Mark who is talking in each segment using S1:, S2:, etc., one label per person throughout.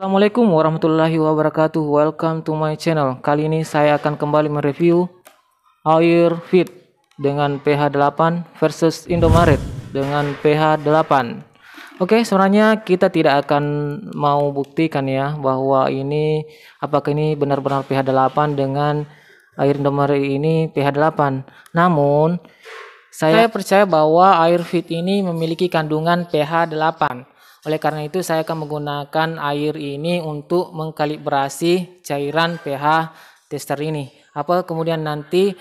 S1: Assalamualaikum warahmatullahi wabarakatuh Welcome to my channel Kali ini saya akan kembali mereview Air Fit Dengan pH 8 versus Indomaret Dengan pH 8 Oke sebenarnya kita tidak akan Mau buktikan ya Bahwa ini apakah ini benar-benar pH 8 dengan Air Indomaret ini pH 8 Namun saya, saya percaya bahwa air fit ini memiliki kandungan pH 8 oleh karena itu saya akan menggunakan air ini untuk mengkalibrasi cairan pH tester ini. Apa kemudian nanti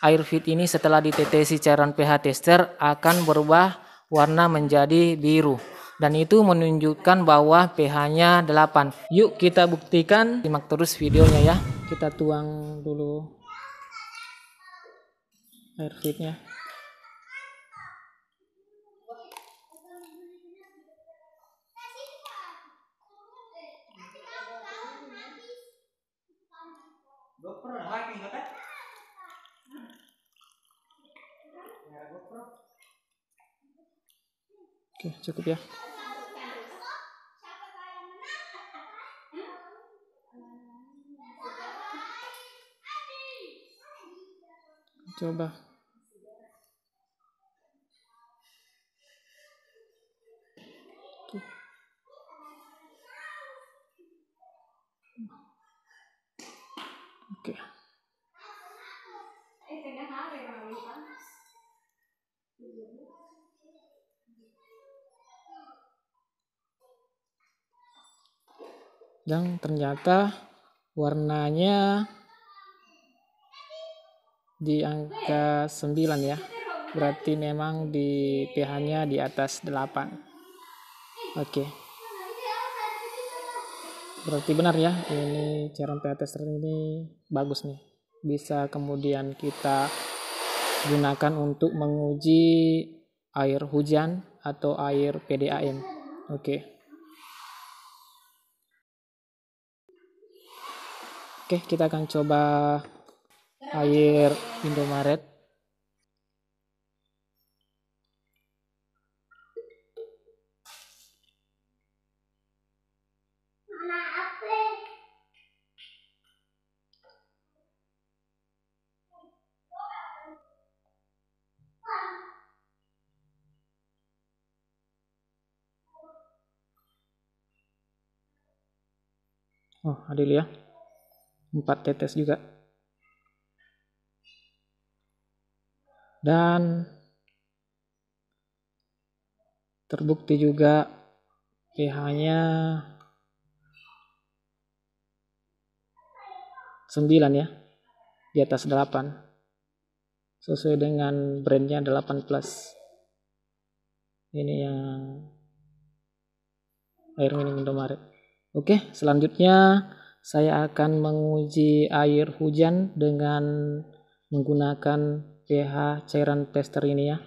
S1: air fit ini setelah ditetesi cairan pH tester akan berubah warna menjadi biru dan itu menunjukkan bahwa pH-nya 8. Yuk kita buktikan. Simak terus videonya ya. Kita tuang dulu air fitnya. Oke, cukup ya. Coba yang ternyata warnanya di angka 9 ya berarti memang di pH-nya di atas 8 oke berarti benar ya ini cara pH tester ini bagus nih bisa kemudian kita gunakan untuk menguji air hujan atau air PDAM oke okay. Oke, kita akan coba air Indomaret. Oh, adil ya. 4 tetes juga dan terbukti juga pH-nya 9 ya di atas 8 sesuai dengan brandnya 8 plus ini yang air minum Indomaret oke selanjutnya saya akan menguji air hujan dengan menggunakan pH cairan tester ini ya.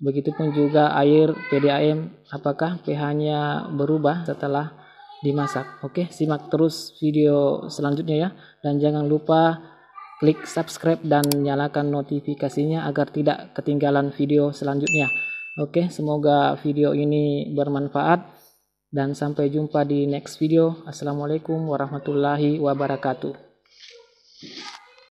S1: Begitupun juga air PDAM, apakah pH-nya berubah setelah dimasak. Oke, simak terus video selanjutnya ya. Dan jangan lupa klik subscribe dan nyalakan notifikasinya agar tidak ketinggalan video selanjutnya. Oke, semoga video ini bermanfaat. Dan sampai jumpa di next video. Assalamualaikum warahmatullahi wabarakatuh.